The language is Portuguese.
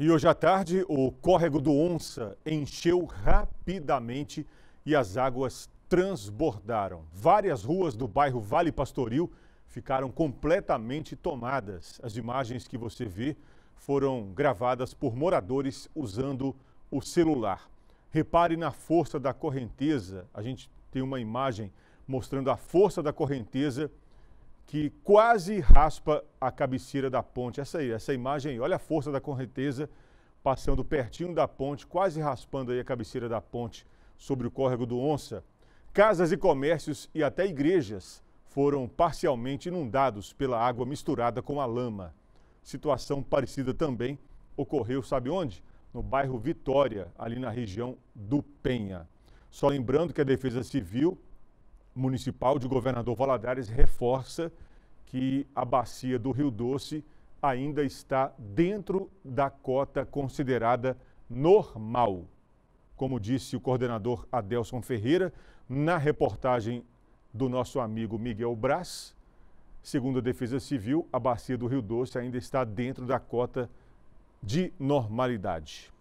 E hoje à tarde, o córrego do Onça encheu rapidamente e as águas transbordaram. Várias ruas do bairro Vale Pastoril ficaram completamente tomadas. As imagens que você vê foram gravadas por moradores usando o celular. Repare na força da correnteza. A gente tem uma imagem mostrando a força da correnteza que quase raspa a cabeceira da ponte. Essa aí, essa imagem aí, olha a força da correnteza passando pertinho da ponte, quase raspando aí a cabeceira da ponte sobre o córrego do Onça. Casas e comércios e até igrejas foram parcialmente inundados pela água misturada com a lama. Situação parecida também ocorreu, sabe onde? No bairro Vitória, ali na região do Penha. Só lembrando que a Defesa Civil municipal de Governador Valadares reforça que a bacia do Rio Doce ainda está dentro da cota considerada normal. Como disse o coordenador Adelson Ferreira, na reportagem do nosso amigo Miguel Braz, segundo a Defesa Civil, a bacia do Rio Doce ainda está dentro da cota de normalidade.